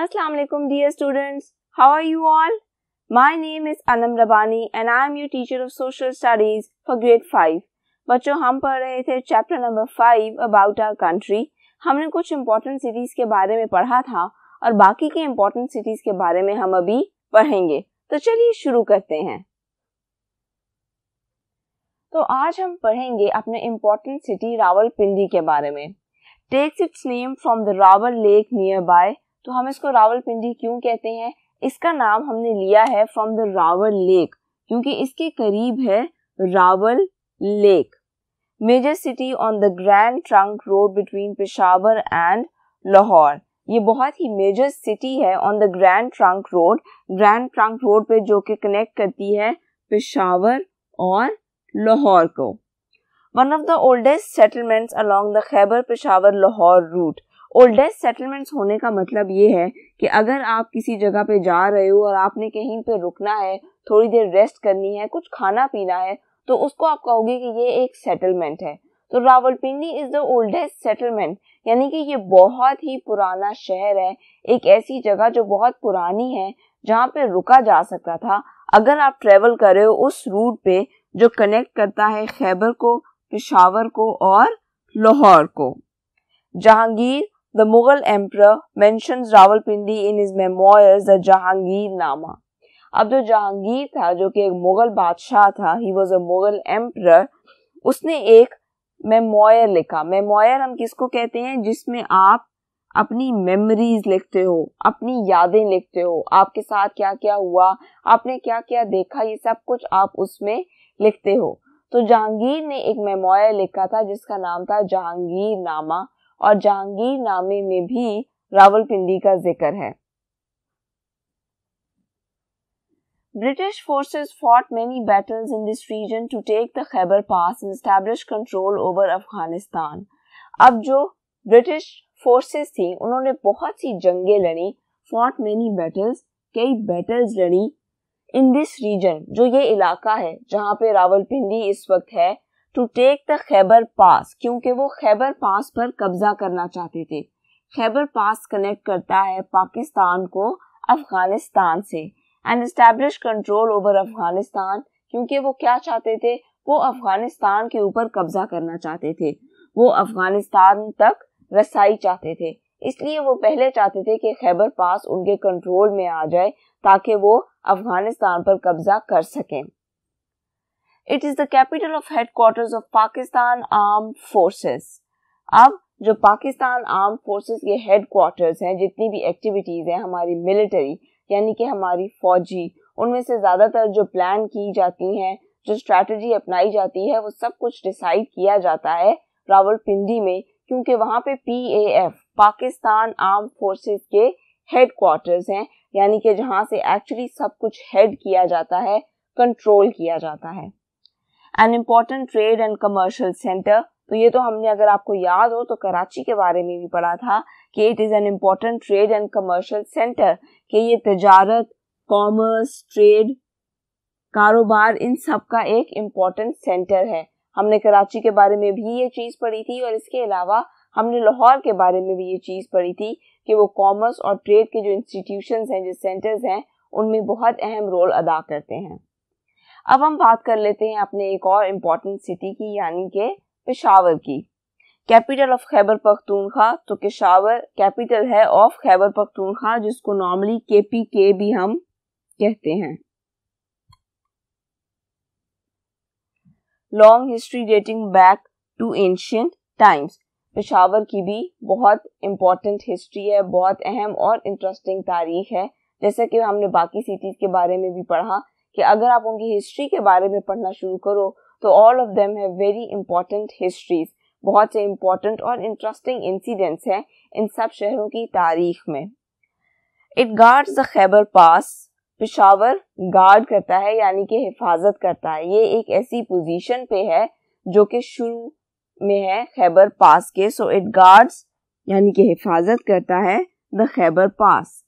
Assalamualaikum dear students, how are you all? My name is Anam Rabani and I am your teacher of social studies for grade 5. bachcho hum पढ़ rahe the chapter number 5 about our country humne kuch important cities ke bare mein padha tha aur baki ke important cities ke bare mein hum abhi padhenge to chaliye shuru karte hain तो आज हम पढ़ेंगे अपने important city Rawal पिंडी के बारे में takes its name from the Rawal lake nearby तो हम इसको रावल पिंडी क्यों कहते हैं इसका नाम हमने लिया है फ्रॉम द रावल लेक क्योंकि इसके करीब है Rawal lake major city on the Grand Trunk Road between Peshawar and Lahore ये बहुत ही मेजर सिटी है on the Grand Trunk Road Grand Trunk Road पे जो कि कनेक्ट करती है पेशावर और लाहौर को one of the oldest settlements along the Khyber Peshawar Lahore route oldest settlements होने का मतलब ये है कि अगर आप किसी जगह पे जा रहे हो और आपने कहीं पे रुकना है थोड़ी देर रेस्ट करनी है कुछ खाना पीना है तो उसको आप कहोगे कि ये एक सेटलमेंट है तो Rawalpindi is the oldest settlement यानी कि ये बहुत ही पुराना शहर है एक ऐसी जगह जो बहुत पुरानी है जहाँ पे रुका जा सकता था अगर आप ट्रेवल कर रहे हो उस रूट पे जो कनेक्ट करता है खैबर को पिशावर को और लाहौर को Jahangir the Mughal emperor mentions Rawalpindi in his memoirs the Jahangirnama अब जो जहांगीर था जो कि एक मुगल बादशाह था he was a Mughal emperor उसने एक मेमोयर लिखा मेमोयर हम किसको कहते हैं जिसमें आप अपनी मेमोरीज लिखते हो अपनी यादें लिखते हो आपके साथ क्या क्या हुआ आपने क्या क्या देखा ये सब कुछ आप उसमें लिखते हो तो जहांगीर ने एक मेमोरियल लिखा था जिसका नाम था जहांगीर नामा और जहांगीर नामे में भी रावलपिंडी का जिक्र है British forces fought many battles in this region to take the Khyber pass and establish control over Afghanistan अब जो ब्रिटिश फोर्सेस थी उन्होंने बहुत सी जंगें लड़ी फॉट मेनी बैटल्स कई बैटल्स लड़ी इन दिस रीजन जो ये इलाका है जहाँ पे रावलपिंडी इस वक्त है to take the Khyber pass क्योंकि वो खैबर पास पर कब्जा करना चाहते थे खैबर पास कनेक्ट करता है पाकिस्तान को अफगानिस्तान से and establish control over Afghanistan क्योंकि वो क्या चाहते थे वो अफगानिस्तान के ऊपर कब्जा करना चाहते थे वो अफगानिस्तान तक रसाई चाहते थे इसलिए वो पहले चाहते थे कि खैबर पास उनके कंट्रोल में आ जाए ताकि वो अफगानिस्तान पर कब्जा कर सकें it is the capital of headquarters of Pakistan arm forces अब जो पाकिस्तान आर्म फोर्सेस के हेडक्वार्टर्स हैं जितनी भी एक्टिविटीज़ हैं हमारी मिलिट्री यानी कि हमारी फौजी उनमें से ज़्यादातर जो प्लान की जाती हैं जो स्ट्रैटेजी अपनाई जाती है वो सब कुछ डिसाइड किया जाता है रावलपिंडी में क्योंकि वहां पे पी पाकिस्तान आर्म फोर्सेस के हेडक्वार्टर्स हैं यानी कि जहाँ से एक्चुअली सब कुछ हेड किया जाता है कंट्रोल किया जाता है an important trade and commercial centre तो ये तो हमने अगर आपको याद हो तो कराची के बारे में भी पढ़ा था कि it is an important trade and commercial centre कि ये तजारत कॉमर्स ट्रेड कारोबार इन सब का एक इम्पॉर्टेंट सेंटर है हमने कराची के बारे में भी ये चीज़ पढ़ी थी और इसके अलावा हमने लाहौर के बारे में भी ये चीज़ पढ़ी थी कि वो कॉमर्स और ट्रेड के जो इंस्टीट्यूशन हैं जो सेंटर्स हैं उनमें बहुत अहम रोल अदा करते हैं अब हम बात कर लेते हैं अपने एक और इम्पोर्टेंट सिटी की यानी के पेशावर की कैपिटल ऑफ खैबर पख्तूनखा तो पेशावर कैपिटल है ऑफ खैबर पख्तूनखा जिसको नॉर्मली के पी के भी हम कहते हैं long history dating back to ancient times Peshawar की भी बहुत इम्पोर्टेंट हिस्ट्री है बहुत अहम और इंटरेस्टिंग तारीख है जैसा कि हमने बाकी सिटीज़ के बारे में भी पढ़ा कि अगर आप उनकी हिस्ट्री के बारे में पढ़ना शुरू करो तो ऑल ऑफ देम है वेरी इंपॉर्टेंट हिस्ट्रीज बहुत से इम्पॉर्टेंट और इंटरेस्टिंग इंसिडेंट्स हैं इन सब शहरों की तारीख में it guards the Khyber pass Peshawar guard करता है यानी कि हिफाजत करता है ये एक ऐसी पोजीशन पे है जो कि शुरू में है खैबर पास के सो इट गार्ड्स यानी कि हिफाजत करता है the Khyber pass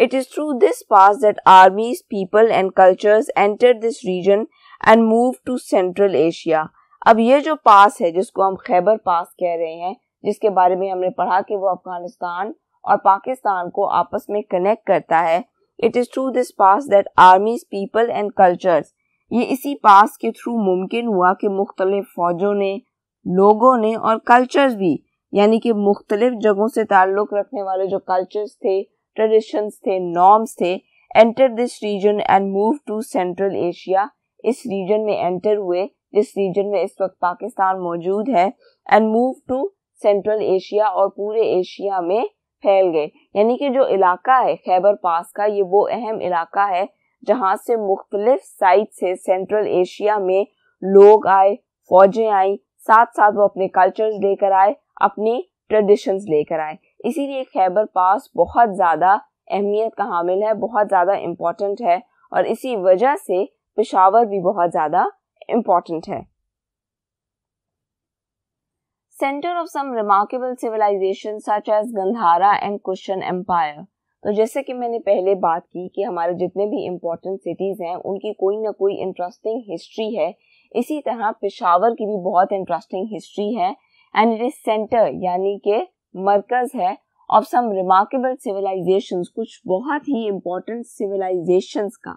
it is through this pass that armies people and cultures enter this region and move to Central Asia अब ये जो पास है जिसको हम खैबर पास कह रहे हैं जिसके बारे में हमने पढ़ा कि वो अफगानिस्तान और पाकिस्तान को आपस में कनेक्ट करता है it is through this pass that armies people and cultures ये इसी पास के थ्रू मुमकिन हुआ कि मुख्तलिफ फौजों ने लोगों ने और कल्चर्स भी यानी कि मुख्तलिफ जगहों से ताल्लुक़ रखने वाले जो कल्चर्स थे ट्रेडिशंस थे नॉर्म्स थे enter this region and move to Central Asia इस रीजन में एंटर हुए जिस रीजन में इस वक्त पाकिस्तान मौजूद है and move to Central Asia और पूरे एशिया में फैल गए यानी कि जो इलाका है खैबर पास का ये वो अहम इलाका है जहाँ से मुख्तलिफ साइड से सेंट्रल एशिया में लोग आए फौजें आई साथ साथ वो अपने कल्चर्स लेकर आए अपनी ट्रेडिशंस लेकर आए इसीलिए खैबर पास बहुत ज़्यादा अहमियत का हामिल है बहुत ज़्यादा इम्पॉर्टेंट है और इसी वजह से पेशावर भी बहुत ज़्यादा इम्पॉर्टेंट है centre of some remarkable civilization such as Gandhara and Kushan empire तो जैसे कि मैंने पहले बात की कि हमारे जितने भी इम्पोर्टेंट सिटीज़ हैं उनकी कोई ना कोई इंटरेस्टिंग हिस्ट्री है इसी तरह पिशावर की भी बहुत इंटरेस्टिंग हिस्ट्री है एंड इट इज सेंटर यानी के मरकज है ऑफ सम रिमार्केबल सिविलाइजेशंस कुछ बहुत ही इम्पोर्टेंट सिविलाइजेशंस का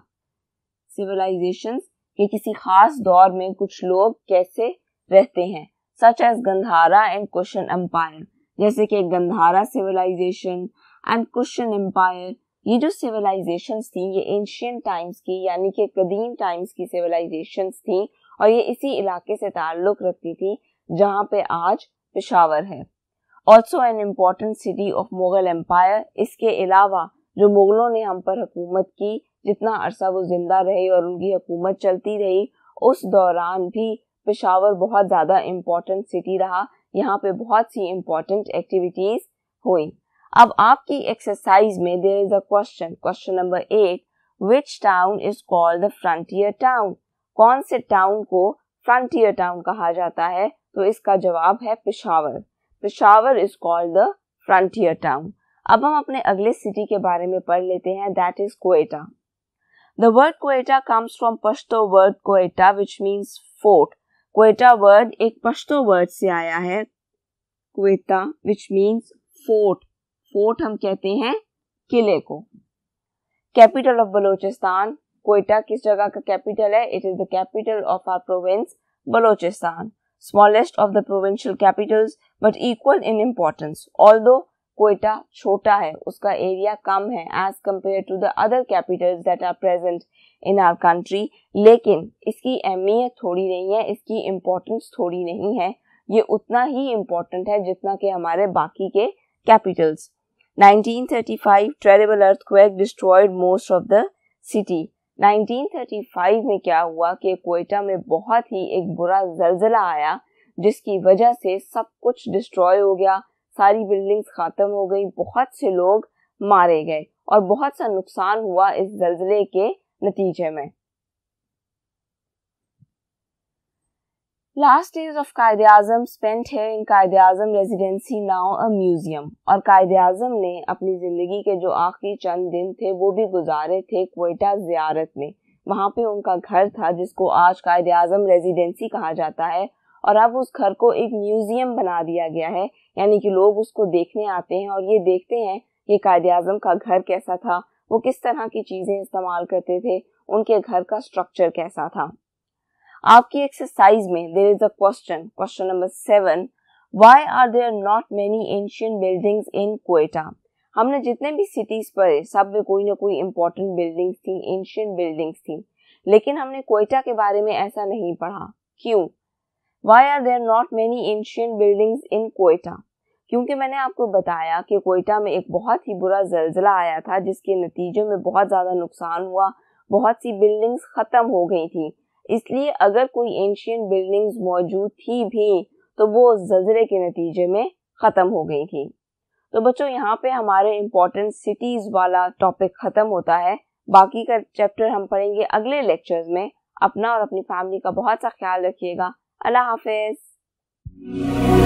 सिविलाइजेशंस के किसी खास दौर में कुछ लोग कैसे रहते हैं such as Gandhara and Kushan empire जैसे कि Gandhara civilization and Kushan empire ये जो सिविलाइजेशंस थी ये एंशियंट टाइम्स की यानी कि कदीम टाइम्स की सिविलाइजेशंस थी और ये इसी इलाके से ताल्लुक रखती थी जहाँ पे आज पिशावर है also an important city of Mughal empire इसके अलावा जो मुगलों ने हम पर हुकूमत की जितना अरसा वो जिंदा रहे और उनकी हुकूमत चलती रही उस दौरान भी पिशावर बहुत ज़्यादा इम्पोर्टेंट सिटी रहा यहाँ पे बहुत सी इम्पोर्टेंट एक्टिविटीज़ हुई अब आपकी एक्सरसाइज में there is a question question number eight which town is called the frontier town कौन से टाउन को फ्रंटियर टाउन कहा जाता है तो इसका जवाब है Peshawar Peshawar is called the frontier town अब हम अपने अगले सिटी के बारे में पढ़ लेते हैं that is Quetta the word Quetta comes from Pashto word Quetta which means fort Quetta word एक पश्तो वर्ड से आया है Quetta which means fort fort हम कहते हैं किले को कैपिटल ऑफ बलोचिस्तान कोयटा किस जगह का कैपिटल है it is the capital of our province Balochistan smallest of the provincial capitals but equal in importance although Quetta छोटा है उसका एरिया कम है as compare to the other capitals that are present in our country लेकिन इसकी अहमियत थोड़ी नहीं है इसकी इम्पोर्टेंस थोड़ी नहीं है ये उतना ही इम्पोर्टेंट है जितना कि हमारे बाकी के capitals 1935 earthquake destroyed most of the city 1935 में क्या हुआ कि कोयटा में बहुत ही एक बुरा जलजला आया जिसकी वजह से सब कुछ डिस्ट्रॉय हो गया सारी बिल्डिंग्स ख़त्म हो गई बहुत से लोग मारे गए और बहुत सा नुकसान हुआ इस जलजिले के नतीजे में last days of Quaid Azam spent है in Quaid Azam residency now a museum और कायद आजम ने अपनी ज़िंदगी के जो आखिरी चंद दिन थे वो भी गुजारे थे कोयटा जियारत में वहाँ पे उनका घर था जिसको आज कायद आजम रेजिडेंसी कहा जाता है और अब उस घर को एक म्यूज़ियम बना दिया गया है यानी कि लोग उसको देखने आते हैं और ये देखते हैं कि कायद अजम का घर कैसा था वो किस तरह की चीज़ें इस्तेमाल करते थे उनके घर का स्ट्रक्चर कैसा था आपकी एक्सरसाइज में there is a question question number seven why are there not many ancient buildings in Quetta हमने जितने भी सिटीज पढ़े सब में कोई ना कोई इंपॉर्टेंट बिल्डिंग्स थी एंशियंट बिल्डिंग्स थी लेकिन हमने कोयटा के बारे में ऐसा नहीं पढ़ा क्यों why are there not many ancient buildings in Quetta क्योंकि मैंने आपको बताया कि कोयटा में एक बहुत ही बुरा जलजिला आया था जिसके नतीजे में बहुत ज़्यादा नुकसान हुआ बहुत सी बिल्डिंग्स ख़त्म हो गई थी इसलिए अगर कोई एंशियंट बिल्डिंग्स मौजूद थी भी तो वो जजरे के नतीजे में ख़त्म हो गई थी तो बच्चों यहाँ पे हमारे इम्पोर्टेंट सिटीज़ वाला टॉपिक ख़त्म होता है बाकी का चैप्टर हम पढ़ेंगे अगले लेक्चर्स में अपना और अपनी फैमिली का बहुत सा ख्याल रखिएगा अल्लाह हाफिज़